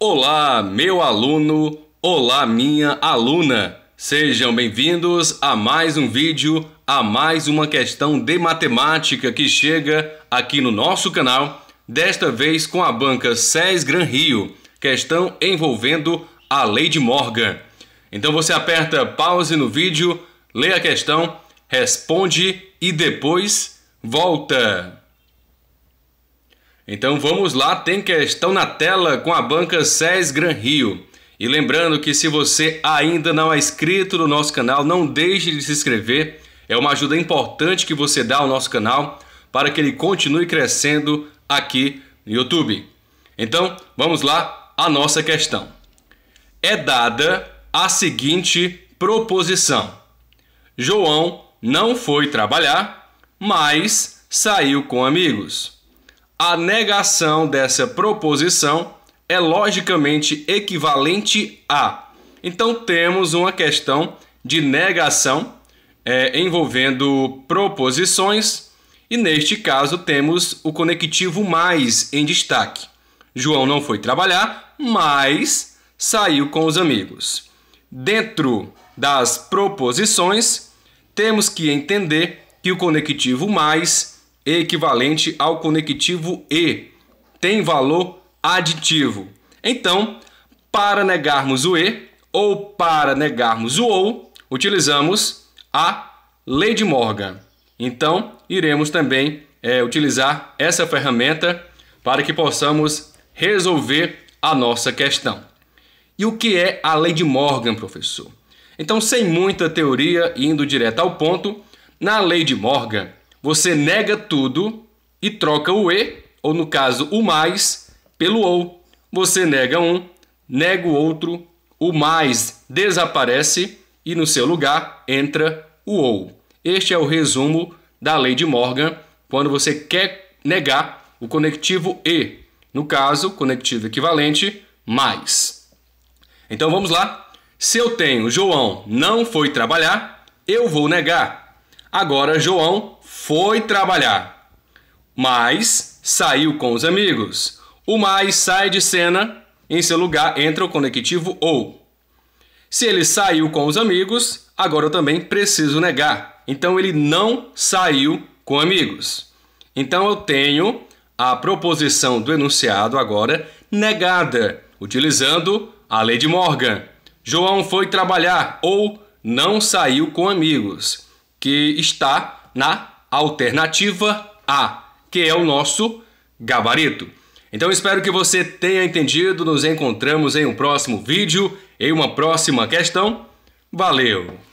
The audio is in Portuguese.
Olá, meu aluno! Olá, minha aluna! Sejam bem-vindos a mais um vídeo, a mais uma questão de matemática que chega aqui no nosso canal, desta vez com a banca SES Gran Rio, questão envolvendo a lei de Morgan. Então você aperta pause no vídeo, lê a questão, responde e depois volta. Então vamos lá, tem questão na tela com a banca SES Gran Rio. E lembrando que se você ainda não é inscrito no nosso canal, não deixe de se inscrever. É uma ajuda importante que você dá ao nosso canal para que ele continue crescendo aqui no YouTube. Então, vamos lá a nossa questão. É dada a seguinte proposição: João não foi trabalhar, mas saiu com amigos. A negação dessa proposição é logicamente equivalente a. Então temos uma questão de negação é, envolvendo proposições e neste caso temos o conectivo mais em destaque. João não foi trabalhar, mas saiu com os amigos. Dentro das proposições, temos que entender que o conectivo mais equivalente ao conectivo e, tem valor aditivo. Então, para negarmos o e ou para negarmos o ou, utilizamos a lei de Morgan. Então, iremos também é, utilizar essa ferramenta para que possamos resolver a nossa questão. E o que é a lei de Morgan, professor? Então, sem muita teoria, indo direto ao ponto, na lei de Morgan, você nega tudo e troca o e, ou no caso o mais, pelo ou. Você nega um, nega o outro, o mais desaparece e no seu lugar entra o ou. Este é o resumo da lei de Morgan quando você quer negar o conectivo e, no caso, conectivo equivalente mais. Então vamos lá. Se eu tenho João não foi trabalhar, eu vou negar Agora João foi trabalhar, mas saiu com os amigos. O mais sai de cena, em seu lugar entra o conectivo ou. Se ele saiu com os amigos, agora eu também preciso negar. Então ele não saiu com amigos. Então eu tenho a proposição do enunciado agora negada, utilizando a lei de Morgan. João foi trabalhar ou não saiu com amigos que está na alternativa A, que é o nosso gabarito. Então espero que você tenha entendido. Nos encontramos em um próximo vídeo, em uma próxima questão. Valeu!